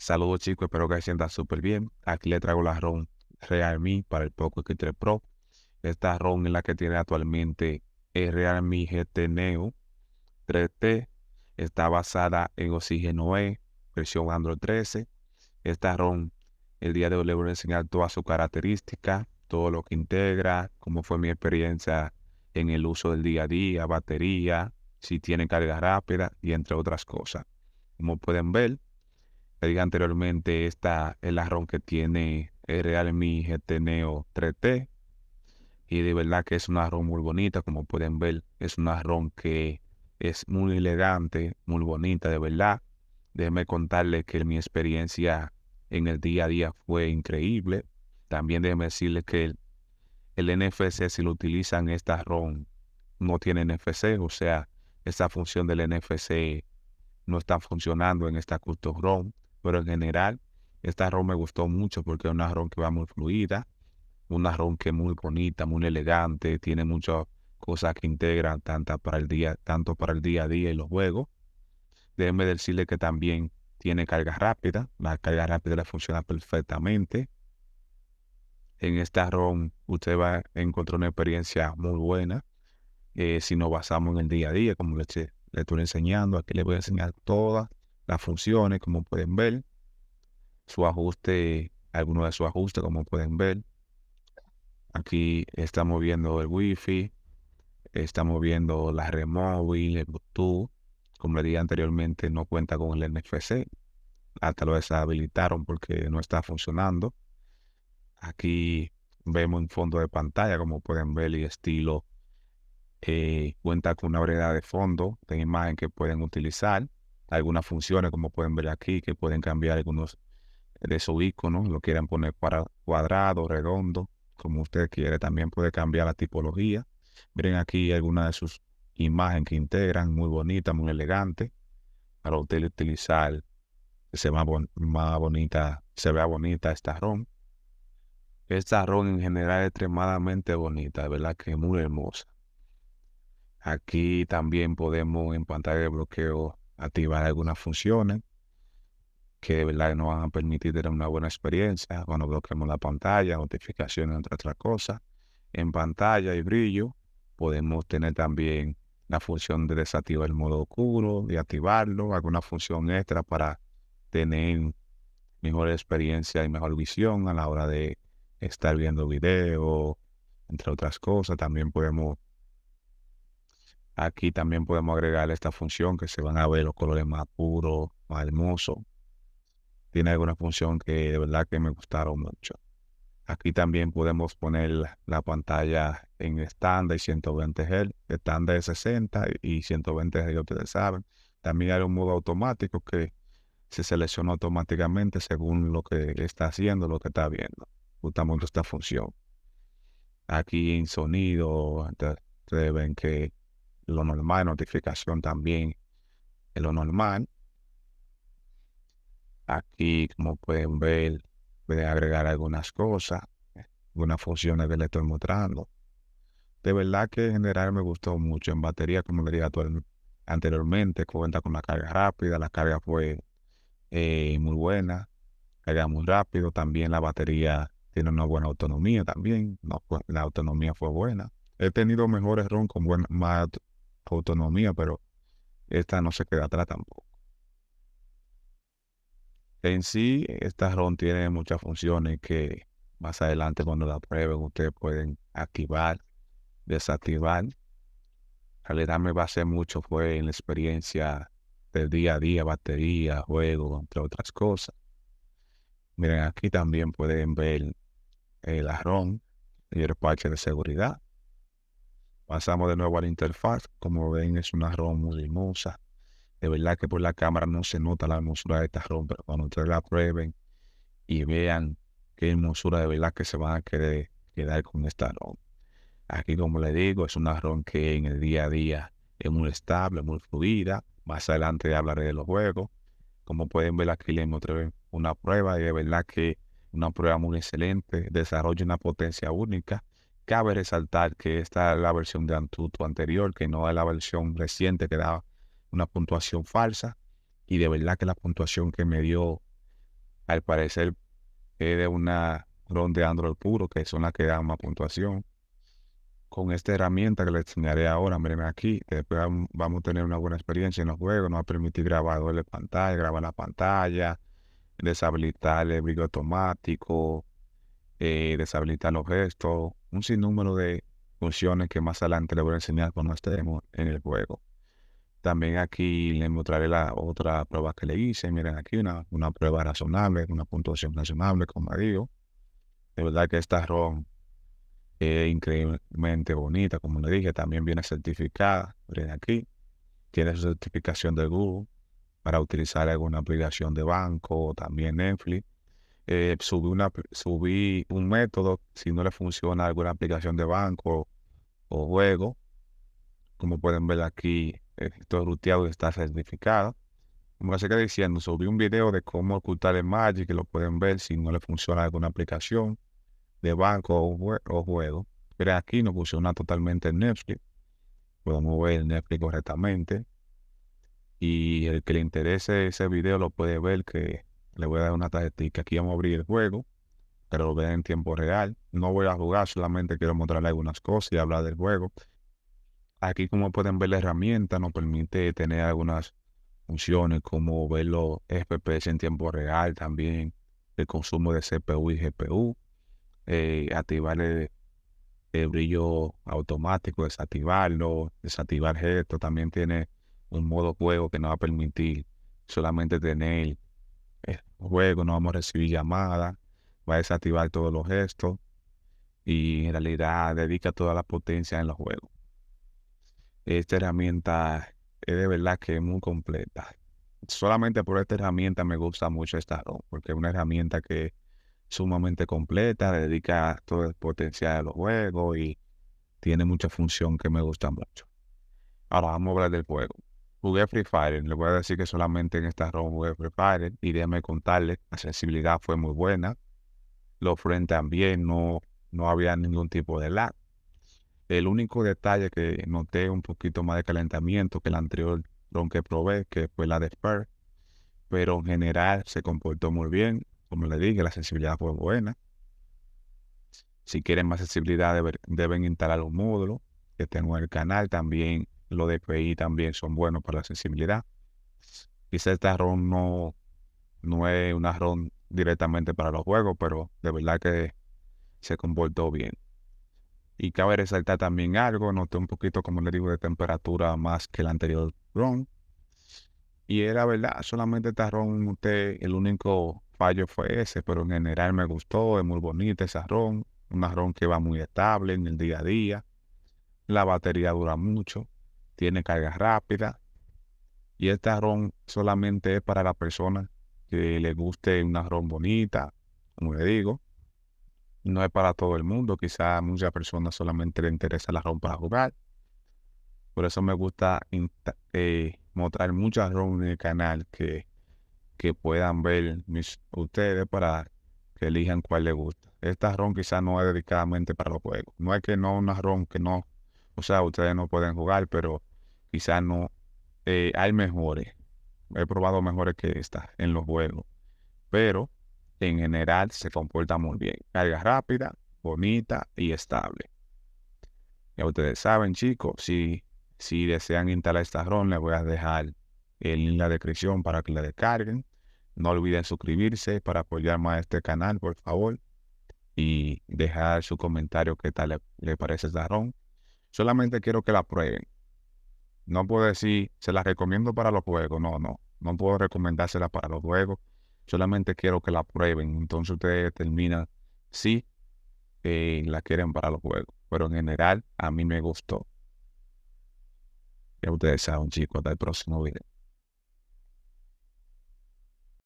Saludos chicos, espero que se sientan súper bien. Aquí le traigo la ROM Realme para el Poco X3 Pro. Esta ROM es la que tiene actualmente el Realme GT Neo 3T. Está basada en oxígeno e, versión Android 13. Esta ROM, el día de hoy le voy a enseñar todas sus características, todo lo que integra, cómo fue mi experiencia en el uso del día a día, batería, si tiene carga rápida y entre otras cosas. Como pueden ver, dije anteriormente, esta es la ROM que tiene el Realme GT Neo 3T. Y de verdad que es una ROM muy bonita, como pueden ver. Es una ROM que es muy elegante, muy bonita, de verdad. Déjenme contarles que mi experiencia en el día a día fue increíble. También déjenme decirles que el, NFC, si lo utilizan esta ROM, no tiene NFC, o sea, esa función del NFC no está funcionando en esta custom ROM. Pero en general, esta ron me gustó mucho porque es una ron que va muy fluida, una ron que es muy bonita, muy elegante, tiene muchas cosas que integran tanto para el día, tanto para el día a día y los juegos. Déjenme decirle que también tiene carga rápida, la carga rápida le funciona perfectamente. En esta ROM usted va a encontrar una experiencia muy buena eh, si nos basamos en el día a día, como le, le estoy enseñando, aquí le voy a enseñar todas las funciones, como pueden ver, su ajuste, algunos de sus ajustes, como pueden ver. Aquí estamos viendo el Wi-Fi, estamos viendo la red el Bluetooth. Como le dije anteriormente, no cuenta con el NFC. Hasta lo deshabilitaron porque no está funcionando. Aquí vemos un fondo de pantalla, como pueden ver, y estilo. Eh, cuenta con una variedad de fondo de imagen que pueden utilizar algunas funciones, como pueden ver aquí, que pueden cambiar algunos de sus iconos lo quieran poner cuadrado, redondo, como usted quiere. También puede cambiar la tipología. Miren aquí algunas de sus imágenes que integran, muy bonita, muy elegante, para usted utilizar se más, bonita, se vea bonita esta ROM. Esta ROM en general es extremadamente bonita, de verdad que es muy hermosa. Aquí también podemos en pantalla de bloqueo activar algunas funciones que de verdad nos van a permitir tener una buena experiencia cuando bloqueamos la pantalla, notificaciones, entre otras cosas. En pantalla y brillo podemos tener también la función de desactivar el modo oscuro, de activarlo, alguna función extra para tener mejor experiencia y mejor visión a la hora de estar viendo videos, entre otras cosas. También podemos Aquí también podemos agregar esta función que se van a ver los colores más puros, más hermosos. Tiene alguna función que de verdad que me gustaron mucho. Aquí también podemos poner la pantalla en estándar y 120 Hz, estándar de 60 y 120 Hz, ustedes saben. También hay un modo automático que se selecciona automáticamente según lo que está haciendo, lo que está viendo. mucho esta función. Aquí en sonido, ustedes ven que lo normal, notificación también es lo normal. Aquí, como pueden ver, pueden agregar algunas cosas, algunas funciones que le estoy mostrando. De verdad que en general me gustó mucho. En batería, como le dije anteriormente, cuenta con la carga rápida, la carga fue eh, muy buena, carga muy rápido. También la batería tiene una buena autonomía también. la autonomía fue buena. He tenido mejores ROM con buen, más, autonomía, pero esta no se queda atrás tampoco. En sí, esta ROM tiene muchas funciones que más adelante cuando la prueben ustedes pueden activar, desactivar. En realidad me basé mucho fue en la experiencia del día a día, batería, juego, entre otras cosas. Miren, aquí también pueden ver el eh, ROM y el parche de seguridad. Pasamos de nuevo a la interfaz. Como ven, es una ROM muy hermosa. De verdad que por la cámara no se nota la hermosura de esta ROM, pero cuando ustedes la prueben y vean qué hermosura de verdad que se van a querer quedar con esta ROM. Aquí, como les digo, es una ROM que en el día a día es muy estable, muy fluida. Más adelante hablaré de los juegos. Como pueden ver aquí, les mostré una prueba y de verdad que una prueba muy excelente. Desarrolla una potencia única Cabe resaltar que esta es la versión de Antutu anterior, que no es la versión reciente que daba una puntuación falsa. Y de verdad que la puntuación que me dio, al parecer, es de una ROM de Android puro, que son las que dan más puntuación. Con esta herramienta que les enseñaré ahora, miren aquí, después vamos a tener una buena experiencia en los juegos, nos va a permitir grabar doble pantalla, grabar la pantalla, deshabilitar el brillo automático, eh, deshabilitar los gestos, un sinnúmero de funciones que más adelante le voy a enseñar cuando estemos en el juego. También aquí les mostraré la otra prueba que le hice. Miren aquí una, una prueba razonable, una puntuación razonable, como digo. De verdad que esta ROM es increíblemente bonita, como le dije. También viene certificada. Miren aquí. Tiene su certificación de Google para utilizar alguna aplicación de banco o también Netflix eh, subí, una, subí un método, si no le funciona alguna aplicación de banco o juego, como pueden ver aquí, esto eh, ruteado y está certificado. Como se queda diciendo, subí un video de cómo ocultar el Magic, que lo pueden ver si no le funciona alguna aplicación de banco o, o juego. Pero aquí no funciona totalmente el Netflix. Podemos ver el Netflix correctamente. Y el que le interese ese video lo puede ver que le voy a dar una tarjetita. Aquí vamos a abrir el juego, pero lo vean en tiempo real. No voy a jugar, solamente quiero mostrarle algunas cosas y hablar del juego. Aquí, como pueden ver, la herramienta nos permite tener algunas funciones como ver los FPS en tiempo real también, el consumo de CPU y GPU, eh, activar el, el, brillo automático, desactivarlo, desactivar esto. También tiene un modo juego que nos va a permitir solamente tener juego no vamos a recibir llamadas, va a desactivar todos los gestos y en realidad dedica toda la potencia en los juegos. Esta herramienta es de verdad que es muy completa. Solamente por esta herramienta me gusta mucho esta porque es una herramienta que es sumamente completa, dedica todo el potencial de los juegos y tiene mucha función que me gusta mucho. Ahora vamos a hablar del juego. Jugué Free Fire, le voy a decir que solamente en esta ROM jugué Free Fire y déjame contarles, la sensibilidad fue muy buena, los friend también, no, no había ningún tipo de lag. El único detalle que noté un poquito más de calentamiento que el anterior ROM que probé, que fue la de Spur, pero en general se comportó muy bien, como le dije, la sensibilidad fue buena. Si quieren más sensibilidad deben, instalar los módulos que tengo en el canal, también los DPI también son buenos para la sensibilidad. Quizá esta ROM no, no es una ROM directamente para los juegos, pero de verdad que se comportó bien. Y cabe resaltar también algo, noté un poquito, como le digo, de temperatura más que el anterior ROM. Y era verdad, solamente esta ROM, el único fallo fue ese, pero en general me gustó, es muy bonita esa ROM, un ROM que va muy estable en el día a día. La batería dura mucho, tiene carga rápida. Y esta ROM solamente es para la persona que le guste una ROM bonita, como le digo. No es para todo el mundo, quizá a muchas personas solamente le interesa la ROM para jugar. Por eso me gusta eh, mostrar muchas ROM en el canal que, que puedan ver mis, ustedes para que elijan cuál les gusta. Esta ron quizás no es dedicadamente para los juegos. No es que no una ROM que no, o sea, ustedes no pueden jugar, pero quizás no. Eh, hay mejores. He probado mejores que esta en los vuelos, Pero en general se comporta muy bien. Carga rápida, bonita y estable. Ya ustedes saben, chicos, si, si desean instalar esta ron, les voy a dejar en la descripción para que la descarguen. No olviden suscribirse para apoyar más a este canal, por favor. Y dejar su comentario qué tal le, parece esta ron. Solamente quiero que la prueben no puedo decir, se la recomiendo para los juegos, no, no, no puedo recomendársela para los juegos, solamente quiero que la prueben, entonces ustedes determinan si eh, la quieren para los juegos, pero en general a mí me gustó. Ya ustedes saben chicos, hasta el próximo video.